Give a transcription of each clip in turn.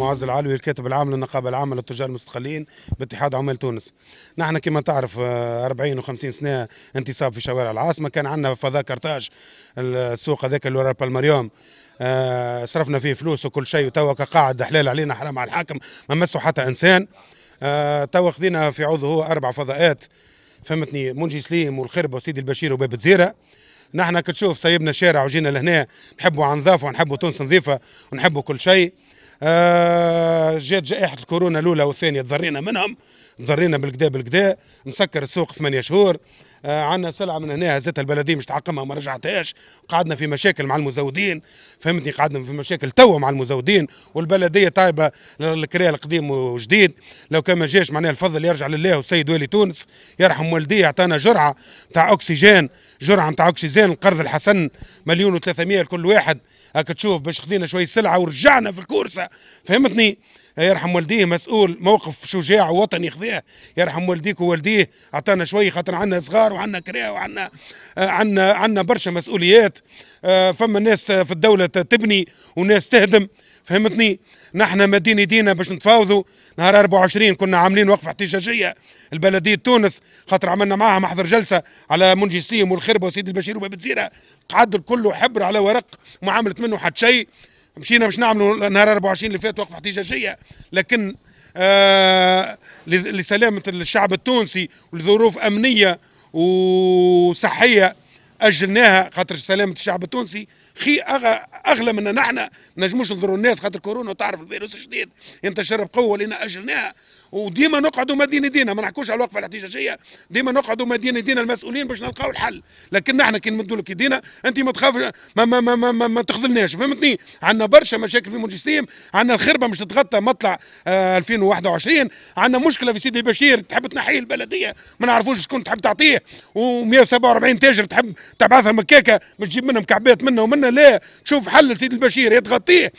معز العلوي الكاتب العام للنقابه العامه للتجار المستقلين باتحاد عمال تونس نحن كما تعرف 40 آه، و50 سنه انتصاب في شوارع العاصمه كان عندنا فضاء كارتاج السوق هذاك اللي ورا بالمريوم آه، صرفنا فيه فلوس وكل شيء وتوا قاعد حلال علينا حرام على الحاكم ما مسوا حتى انسان آه، توا خذينا في عوض هو اربع فضاءات فهمتني منجي سليم والخربه وسيدي البشير وباب الزيره نحن كتشوف سيبنا شارع وجينا لهنا نحبوا عنظافه نظافه ونحبوا تونس نظيفه ونحبوا كل شيء آه، جات جائحه الكورونا الاولى والثانيه تضرينا منهم ضرينا بالقدا بالقدا مسكر السوق ثمانية شهور آه عندنا سلعه من هنا هزتها البلديه مش تعقمها وما رجعتهاش قعدنا في مشاكل مع المزودين فهمتني قعدنا في مشاكل توا مع المزودين والبلديه طايبه الكريه القديم وجديد لو كان ما جاش معناها الفضل يرجع لله والسيد والي تونس يرحم والديه عطانا جرعه نتاع اكسجين جرعه نتاع اكسجين القرض الحسن مليون و300 لكل واحد هاك تشوف باش خذينا شويه سلعه ورجعنا في الكورسه فهمتني يرحم والديه مسؤول موقف شجاع ووطني خذاه يرحم والديك ووالديه عطانا شوي خاطر عندنا صغار وعندنا كراه وعندنا آه، عندنا عندنا برشا مسؤوليات آه، فما ناس في الدوله تبني وناس تهدم فهمتني نحن مدين ايدينا باش نتفاوضوا نهار 24 كنا عاملين وقفه احتجاجيه البلديه تونس خاطر عملنا معاها محضر جلسه على منجي سليم والخربه وسيد البشير وباب الزيره قعد الكل حبر على ورق ما عملت منه حد شيء مشينا باش نعملوا نهار 24 اللي فات وقفه احتجاجيه لكن آه لسلامه الشعب التونسي ولظروف امنيه وصحيه اجلناها خاطر سلامه الشعب التونسي خي اغلى منا نحن ما نجموش نضروا الناس خاطر كورونا وتعرف الفيروس الجديد ينتشر بقوه لان اجلناها وديما نقعدوا مدينة دينا ما نحكوش على الوقفه الاحتجاجيه ديما نقعدوا مدينة دينا المسؤولين باش نلقاو الحل لكن احنا كي نمدوا لك ايدينا انت ما تخاف ما ما ما, ما, ما, ما تخذلناش فهمتني عندنا برشا مشاكل في مونجستيم عندنا الخربه مش تتغطى مطلع آه 2021 عندنا مشكله في سيدي بشير تحب تنحيه البلديه ما نعرفوش شكون تحب تعطيه و147 تاجر تحب تبعثهم مكاكه ما تجيب منهم كعبات منا ومنا لا تشوف حل لسيدي البشير يا تغطيه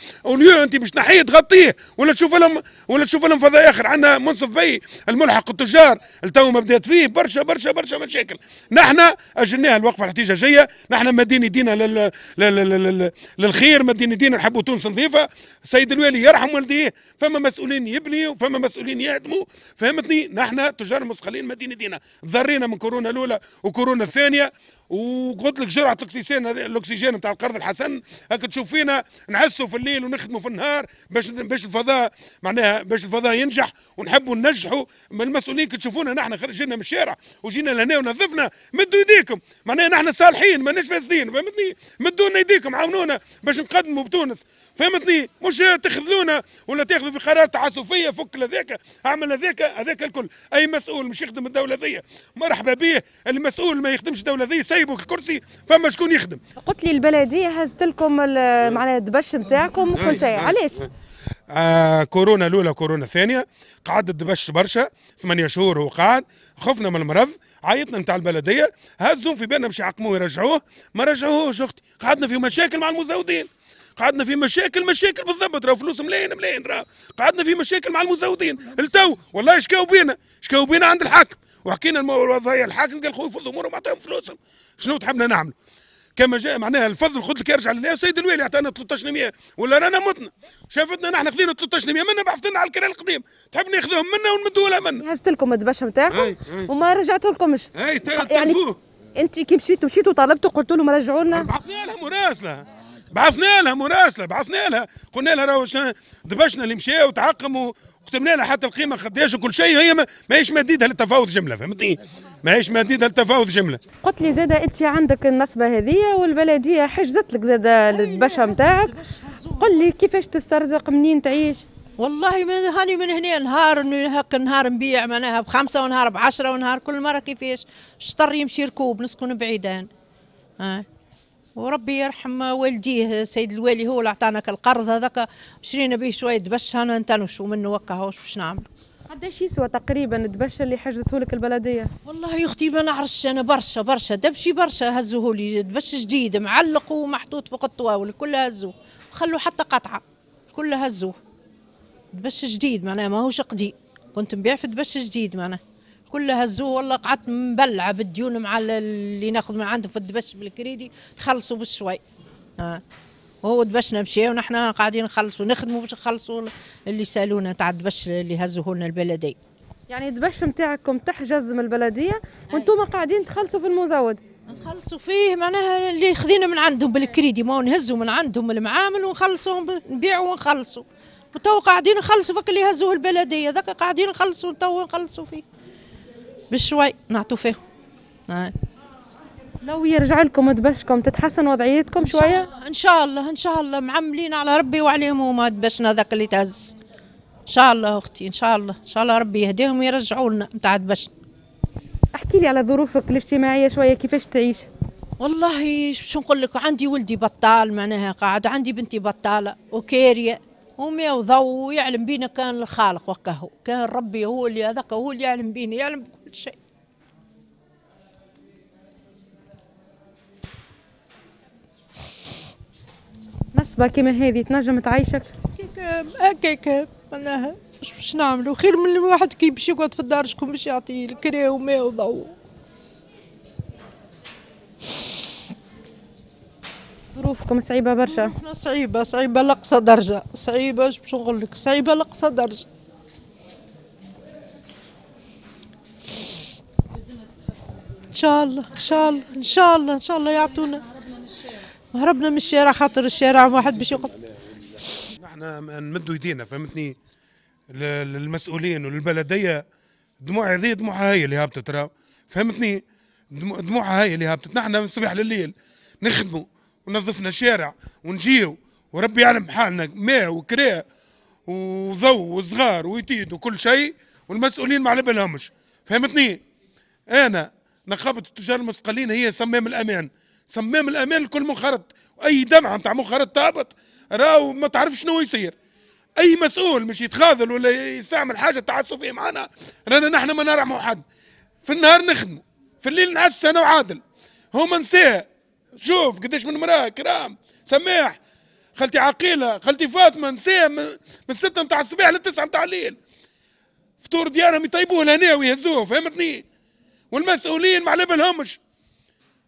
انت باش تنحيه تغطيه ولا تشوف لهم ولا تشوف لهم فضاء اخر عندنا منصف بي الملحق التجار التو ما بدات فيه برشا برشا برشا مشاكل نحن اجلناها الوقفه الاحتجاجيه نحن مدين يدينا لل... لل... لل... للخير مدين يدينا نحبوا تونس نظيفه السيد الوالي يرحم والديه فما مسؤولين يبني وفما مسؤولين يهدموا فهمتني نحن تجار مسخلين مدين يدينا ضرينا من كورونا الاولى وكورونا الثانيه وقلت لك جرعه الاكسجين الاكسجين نتاع القرض الحسن هاك تشوف فينا نعسوا في الليل ونخدموا في النهار باش باش الفضاء معناها باش الفضاء ينجح نحبوا ننجحوا من المسؤولين كي تشوفونا نحن خرجنا من الشارع وجينا لهنا ونظفنا مدوا ايديكم معناها نحن صالحين ماناش فاسدين فهمتني مدوا لنا ايديكم عاونونا باش نقدموا بتونس فهمتني مش تخذلونا ولا تاخذوا في قرارات تعسفيه فك لذاك اعمل هذاك هذاك الكل اي مسؤول مش يخدم الدوله ذي مرحبا به المسؤول ما يخدمش الدوله ذي سيبوا الكرسي فما شكون يخدم قلت لي البلديه هزت لكم معناها الدبش نتاعكم وكل شيء علاش آه كورونا الاولى كورونا الثانيه قعد الدبش برشا ثمانية شهور هو قاعد خفنا من المرض عيطنا نتاع البلديه هزوا في بالنا باش يعقموه يرجعوه ما رجعوهوش اختي قعدنا في مشاكل مع المزودين قعدنا في مشاكل مشاكل بالضبط راه فلوس ملايين ملايين راه قعدنا في مشاكل مع المزودين التو والله شكاو بينا شكاو بينا عند الحاكم وحكينا الوضعيه الحاكم قال خويا فضوا امورهم اعطيهم فلوسهم شنو تحبنا نعملوا كما جاء معناها الفضل خذ لك ارجع لله سيد الوالي عطانا 1300 ولا رانا متنا شافتنا نحن خذينا 1300 منا بعثتنا على الكرا القديم تحب ناخذهم منا ونمدوا لها منا هزت لكم الدبشه نتاعكم وما رجعته لكمش يعني انت كي مشيتوا مشيتوا طلبتوا قلتوا لهم رجعوا لنا بعثنا لهم مراسله بعثنا لها مراسله بعثنا لها قلنا لها راهو دبشنا اللي مشى وتعقموا وكتبنا لها حتى القيمه قداش وكل شيء هي ماهيش ماديدها للتفاوض جمله فهمتني ماهيش ماديدها للتفاوض جمله قلت لي زاده انت عندك النصبه هذه والبلديه حجزت لك زاده الدبشه نتاعك قل لي كيفاش تسترزق منين تعيش والله من هاني من هنا نهار نهق نهار نبيع معناها بخمسه ونهار بعشره ونهار كل مره كيفاش شطر يمشي ركوب نسكن بعيدان آه. وربي يرحم والديه سيد الوالي هو اللي عطانا القرض هذاك شرينا به شويه دبش انا نتنشوا منه وكا واش نعمل قداش يسوى تقريبا الدبش اللي حجزته لك البلديه؟ والله يا اختي ما نعرفش انا برشا برشا دبشي برشا هزوه لي دبش جديد معلق ومحطوط فوق الطواول كله هزوه خلوا حتى قطعه كله هزوه دبش جديد معناه ماهوش قديم كنت نبيع في دبش جديد معناه كلها هزوه والله قعدت مبلعه بالديون مع اللي ناخذ من عندهم في الدبش بالكريدي نخلصوا بالشوي آه. وهو دبشنا مشى ونحن قاعدين نخلصوا نخدموا باش نخلصوا اللي سالونا تاع الدبش اللي هزوه لنا البلديه يعني الدبش نتاعكم تحجز من البلديه وانتم قاعدين تخلصوا في المزود نخلصوا فيه معناها اللي خذينا من عندهم بالكريدي ما نهزوا من عندهم المعامل ونخلصوهم نبيعوا ونخلصوا وتو قاعدين نخلصوا فك اللي هزوه البلديه ذاك قاعدين نخلصوا تو نخلصوا فيه بشوي نعطوا فيهم لو يرجع لكم دبشكم تتحسن وضعيتكم شويه ان شاء الله ان شاء الله معملين على ربي وعليهم وما دبشنا ذاك اللي تهز ان شاء الله اختي ان شاء الله ان شاء الله ربي يهديهم ويرجعوا لنا نتاع دبش احكي لي على ظروفك الاجتماعيه شويه كيفاش تعيش والله شو نقول لك عندي ولدي بطال معناها قاعد عندي بنتي بطاله وكاريه ومي وضو ويعلم بينا كان الخالق وكهو كان ربي هو اللي هذاك هو اللي يعلم بينا يعلم كل شيء نصبة كما هذه تنجم تعيشك هكاك معناها باش نعملوا خير من الواحد كي باش يقعد في الدار شكون باش يعطيه الكرا وماء وضوء ظروفكم صعيبه برشا صعيبه صعيبه لاقصى درجه صعيبه باش نقول لك صعيبه لاقصى درجه شاء الله ان شاء الله ان شاء الله ان شاء الله يعطونا هربنا من الشارع خاطر الشارع واحد باش يقط احنا نمدوا يدينا فهمتني للمسؤولين وللبلديه دموع هذه دموعها هي اللي هابطت راه فهمتني دموعها هي اللي هابطت نحن من الصبح لليل نخدموا ونظفنا الشارع ونجيو وربي يعلم بحالنا ماء وكراء وضو وصغار ويتيد وكل شيء والمسؤولين ما على بالهمش فهمتني انا نقابه التجار المثقلين هي صمام الامان صمام الامان الكل منخرط اي دمعه نتاع منخرط تهبط راهو ما تعرفش شنو يصير اي مسؤول مش يتخاذل ولا يستعمل حاجه تعسفيه معنا رانا نحن ما نرحموا حد في النهار نخدم في الليل نعس انا وعادل هما نساء شوف قداش من مراه كرام سماح خالتي عقيله خالتي فاطمه نساء من الستة نتاع الصباح للتسعة نتاع الليل فطور ديارهم يطيبوه لهنا ويهزوه فهمتني والمسؤولين ما على بالهمش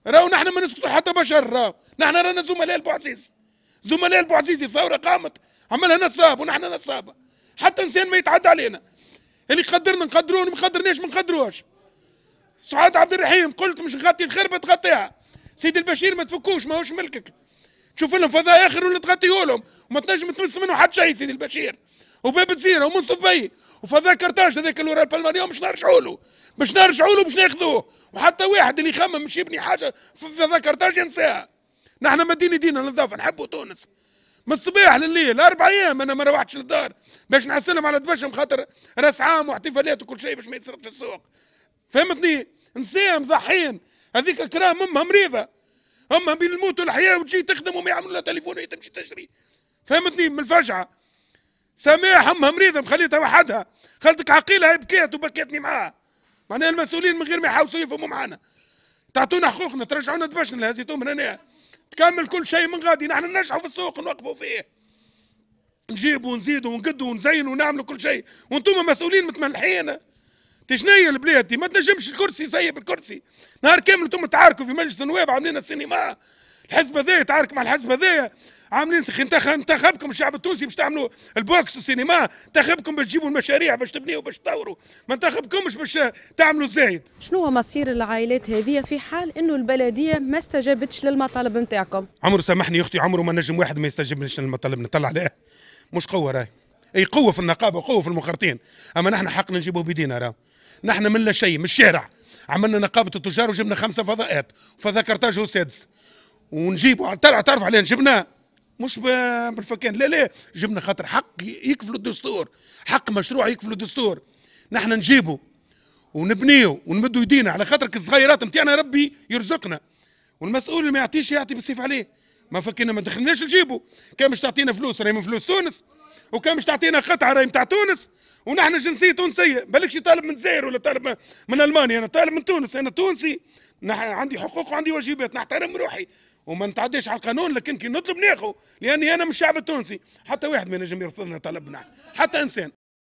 راهو نحن ما نسكتوا حتى بشر راهو نحن رانا زملاء البوعزيزي زملاء البوعزيزي ثوره قامت عملها نصاب ونحن نصابه حتى انسان ما يتعدى علينا اللي قدرنا نقدروه اللي ما قدرناش ما نقدروهش سعاد عبد الرحيم قلت مش نغطي الخربه تغطيها سيدي البشير ما تفكوش ماهوش ملكك تشوف لهم فضاء اخر ولا تغطيه لهم وما تنجم تمس منه حد شيء سيدي البشير وباب الجزيره ومن صفي وفضا كرتاج هذاك اللي ورا البلمانيه مش نرجعوا له باش نرجعوا له باش ناخذوه وحتى واحد اللي يخمم مش يبني حاجه في فضا ينساها نحن مدينه دينا نظافه نحبوا تونس من الصباح لليل اربع ايام انا ما روحتش للدار باش نحسلهم على دبشم خاطر راس عام واحتفالات وكل شيء باش ما يتسرقش السوق فهمتني نساهم مضحين هذيك الكرام امها مريضه امها بين الموت والحياه وتجي تخدم وما يعملوا لها تليفون وهي تمشي تشري فهمتني من الفجعه سامح امها مريضه مخليتها وحدها خلتك هي بكيت وبكيتني معاها معناها المسؤولين من غير ما يحاوصوا يفهموا معانا تعطونا حقوقنا ترجعونا دبشنا لهزيتهم هنا تكمل كل شيء من غادي نحن ننجحوا في السوق نوقفوا فيه نجيبوا ونزيدوا ونقدوا ونزينوا ونعملوا كل شيء وانتم مسؤولين متملحين تشنية البلاد دي ما تنجمش الكرسي سيب الكرسي نهار كامل انتم تعاركوا في مجلس النواب عاملين السينما الحزب هذايا تعارك مع الحزب هذايا عاملين انتخبكم الشعب التونسي باش تعملوا البوكس والسينما انتخبكم باش تجيبوا المشاريع باش تبنيوا باش تطوروا ما انتخبكمش باش تعملوا زايد شنو هو مصير العائلات هذه في حال انه البلديه ما استجابتش للمطالب نتاعكم عمرو سامحني اختي عمرو ما نجم واحد ما يستجبش للمطالب نطلع عليه مش قوه راهي اي قوه في النقابه وقوه في المخرطين اما نحن حقنا نجيبوا بيدينا راه نحن من لا شيء من الشارع عملنا نقابه التجار وجبنا خمسه فضاءات فذكرتاج كرتاج هو سادس ونجيبه طلع تعرف علينا جبناه مش بالفكان لا لا جبنا خاطر حق يكفلوا الدستور حق مشروع يكفلوا الدستور نحن نجيبه ونبنيه ونمدوا يدينا على خاطر الصغيرات نتاعنا ربي يرزقنا والمسؤول اللي ما يعطيش يعطي بالسيف عليه ما فكينا ما دخلناش نجيبه كان مش تعطينا فلوس راهي من فلوس تونس وكان مش تعطينا قطعه راهي نتاع تونس ونحن جنسيه تونسيه بالكش طالب من الجزائر ولا طالب من المانيا انا طالب من تونس انا تونسي عندي حقوق وعندي واجبات نحترم روحي وما نتعديش على القانون لكن كي نطلب ناخذ لاني انا مش شعب التونسي حتى واحد ما ينجم يرفضنا طلبنا حتى انسان